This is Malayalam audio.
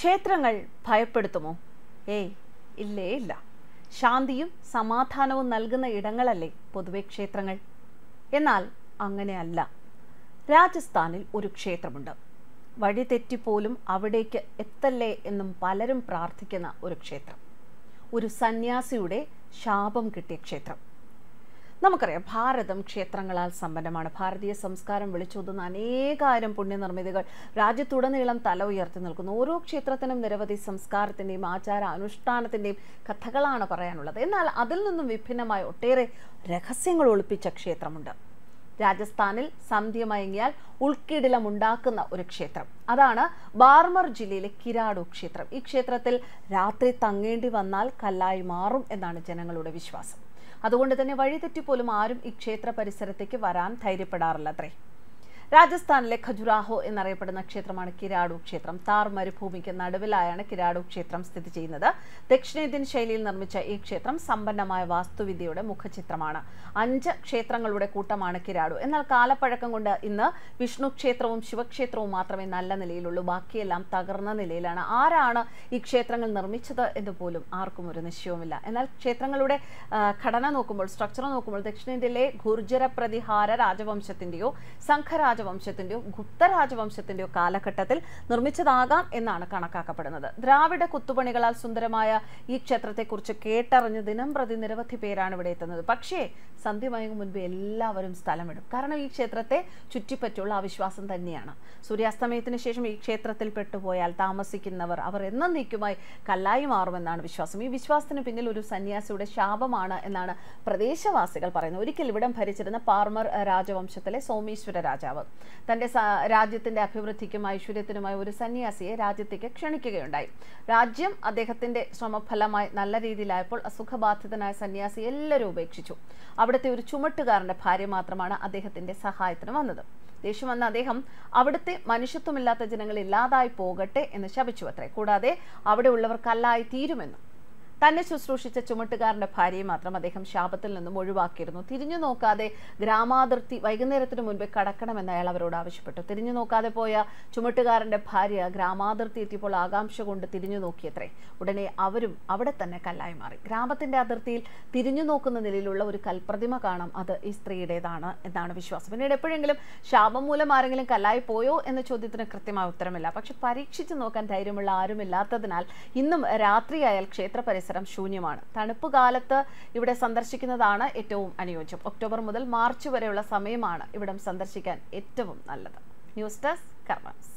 ക്ഷേത്രങ്ങൾ ഭയപ്പെടുത്തുമോ ഏയ് ഇല്ലേ ഇല്ല ശാന്തിയും സമാധാനവും നൽകുന്ന ഇടങ്ങളല്ലേ പൊതുവെ ക്ഷേത്രങ്ങൾ എന്നാൽ അങ്ങനെയല്ല രാജസ്ഥാനിൽ ഒരു ക്ഷേത്രമുണ്ട് വഴി തെറ്റിപ്പോലും അവിടേക്ക് എത്തല്ലേ എന്നും പലരും പ്രാർത്ഥിക്കുന്ന ഒരു ക്ഷേത്രം ഒരു സന്യാസിയുടെ ശാപം കിട്ടിയ ക്ഷേത്രം നമുക്കറിയാം ഭാരതം ക്ഷേത്രങ്ങളാൽ സമ്പന്നമാണ് ഭാരതീയ സംസ്കാരം വിളിച്ചോതുന്ന അനേകായിരം പുണ്യനിർമ്മിതികൾ രാജ്യത്തുടനീളം തല ഉയർത്തി നിൽക്കുന്നു ഓരോ ക്ഷേത്രത്തിനും നിരവധി സംസ്കാരത്തിൻ്റെയും ആചാര അനുഷ്ഠാനത്തിൻ്റെയും കഥകളാണ് പറയാനുള്ളത് എന്നാൽ അതിൽ നിന്നും വിഭിന്നമായ ഒട്ടേറെ രഹസ്യങ്ങൾ ഒളിപ്പിച്ച ക്ഷേത്രമുണ്ട് രാജസ്ഥാനിൽ സന്ധ്യമയങ്ങിയാൽ ഉൾക്കിടിലം ഉണ്ടാക്കുന്ന ഒരു ക്ഷേത്രം അതാണ് ബാർമർ ജില്ലയിലെ കിരാടു ക്ഷേത്രം ഈ ക്ഷേത്രത്തിൽ രാത്രി തങ്ങേണ്ടി വന്നാൽ കല്ലായി മാറും എന്നാണ് ജനങ്ങളുടെ വിശ്വാസം അതുകൊണ്ട് തന്നെ വഴിതെറ്റിപ്പോലും ആരും ഈ ക്ഷേത്ര പരിസരത്തേക്ക് വരാൻ ധൈര്യപ്പെടാറില്ല അത്രേ രാജസ്ഥാനിലെ ഖജുരാഹോ എന്നറിയപ്പെടുന്ന ക്ഷേത്രമാണ് കിരാടു ക്ഷേത്രം താർ മരുഭൂമിക്ക് നടുവിലായാണ് കിരാടു ക്ഷേത്രം സ്ഥിതി ചെയ്യുന്നത് ദക്ഷിണേന്ത്യൻ ശൈലിയിൽ നിർമ്മിച്ച ഈ ക്ഷേത്രം സമ്പന്നമായ വാസ്തുവിദ്യയുടെ മുഖചിത്രമാണ് അഞ്ച് ക്ഷേത്രങ്ങളുടെ കൂട്ടമാണ് കിരാടു എന്നാൽ കാലപ്പഴക്കം കൊണ്ട് ഇന്ന് വിഷ്ണു ക്ഷേത്രവും ശിവക്ഷേത്രവും മാത്രമേ നല്ല നിലയിലുള്ളൂ ബാക്കിയെല്ലാം തകർന്ന നിലയിലാണ് ആരാണ് ഈ ക്ഷേത്രങ്ങൾ നിർമ്മിച്ചത് എന്ന് പോലും ആർക്കും ഒരു നിശ്ചയവുമില്ല എന്നാൽ ക്ഷേത്രങ്ങളുടെ ഘടന നോക്കുമ്പോൾ സ്ട്രക്ചർ നോക്കുമ്പോൾ ദക്ഷിണേന്ത്യയിലെ ഗുർജര പ്രതിഹാര രാജവംശത്തിന്റെയോ സംഘരാജ രാജവംശത്തിൻ്റെയോ ഗുപ്തരാജവംശത്തിൻ്റെയോ കാലഘട്ടത്തിൽ നിർമ്മിച്ചതാകാം എന്നാണ് കണക്കാക്കപ്പെടുന്നത് ദ്രാവിഡ കുത്തുപണികളാൽ സുന്ദരമായ ഈ ക്ഷേത്രത്തെക്കുറിച്ച് കേട്ടറിഞ്ഞ് ദിനം പ്രതി നിരവധി പേരാണ് ഇവിടെ എത്തുന്നത് പക്ഷേ സന്ധ്യ മുൻപ് എല്ലാവരും സ്ഥലമിടും കാരണം ഈ ക്ഷേത്രത്തെ ചുറ്റിപ്പറ്റിയുള്ള അവിശ്വാസം തന്നെയാണ് സൂര്യാസ്തമയത്തിന് ശേഷം ഈ ക്ഷേത്രത്തിൽ പെട്ടുപോയാൽ താമസിക്കുന്നവർ അവർ എന്നേക്കുമായി കല്ലായി മാറുമെന്നാണ് വിശ്വാസം ഈ വിശ്വാസത്തിന് പിന്നിൽ ഒരു സന്യാസിയുടെ ശാപമാണ് എന്നാണ് പ്രദേശവാസികൾ പറയുന്നത് ഒരിക്കൽ ഇവിടം ഭരിച്ചിരുന്ന പാർമർ രാജവംശത്തിലെ സോമേശ്വര രാജാവ് തന്റെ രാജ്യത്തിന്റെ അഭിവൃദ്ധിക്കും ഐശ്വര്യത്തിനുമായി ഒരു സന്യാസിയെ രാജ്യത്തേക്ക് ക്ഷണിക്കുകയുണ്ടായി രാജ്യം അദ്ദേഹത്തിന്റെ ശ്രമഫലമായി നല്ല രീതിയിലായപ്പോൾ അസുഖബാധിതനായ സന്യാസി എല്ലാവരും ഉപേക്ഷിച്ചു അവിടുത്തെ ഒരു ചുമട്ടുകാരന്റെ ഭാര്യ മാത്രമാണ് അദ്ദേഹത്തിന്റെ സഹായത്തിന് വന്നത് ദേഷ്യം വന്ന അദ്ദേഹം അവിടുത്തെ മനുഷ്യത്വമില്ലാത്ത ജനങ്ങൾ ഇല്ലാതായി പോകട്ടെ എന്ന് ശപിച്ചു അത്രേ കൂടാതെ അവിടെ ഉള്ളവർക്കല്ലായി തീരുമെന്നും തന്നെ ശുശ്രൂഷിച്ച ചുമട്ടുകാരന്റെ ഭാര്യയെ മാത്രം അദ്ദേഹം ശാപത്തിൽ നിന്നും ഒഴിവാക്കിയിരുന്നു തിരിഞ്ഞു നോക്കാതെ ഗ്രാമാതിർത്തി വൈകുന്നേരത്തിനു മുൻപേ കടക്കണമെന്ന് അയാൾ അവരോട് ആവശ്യപ്പെട്ടു തിരിഞ്ഞു നോക്കാതെ പോയ ചുമട്ടുകാരന്റെ ഭാര്യ ഗ്രാമാതിർത്തി എത്തിയപ്പോൾ ആകാംക്ഷ കൊണ്ട് തിരിഞ്ഞു നോക്കിയത്രേ ഉടനെ അവരും അവിടെ തന്നെ കല്ലായി മാറി ഗ്രാമത്തിന്റെ അതിർത്തിയിൽ തിരിഞ്ഞു നോക്കുന്ന നിലയിലുള്ള ഒരു കൽപ്രതിമ കാണാം അത് ഈ സ്ത്രീയുടേതാണ് എന്നാണ് വിശ്വാസം പിന്നീട് എപ്പോഴെങ്കിലും ശാപം മൂലം ആരെങ്കിലും കല്ലായി പോയോ എന്ന ചോദ്യത്തിന് കൃത്യമായ ഉത്തരമില്ല പക്ഷെ പരീക്ഷിച്ചു നോക്കാൻ ധൈര്യമുള്ള ആരുമില്ലാത്തതിനാൽ ഇന്നും രാത്രിയായാൽ ക്ഷേത്ര പരിസരം പരിസരം ശൂന്യമാണ് തണുപ്പ് കാലത്ത് ഇവിടെ സന്ദർശിക്കുന്നതാണ് ഏറ്റവും അനുയോജ്യം ഒക്ടോബർ മുതൽ മാർച്ച് വരെയുള്ള സമയമാണ് ഇവിടം സന്ദർശിക്കാൻ ഏറ്റവും നല്ലത് ന്യൂസ് ഡെസ്ക് കർമ്മസ്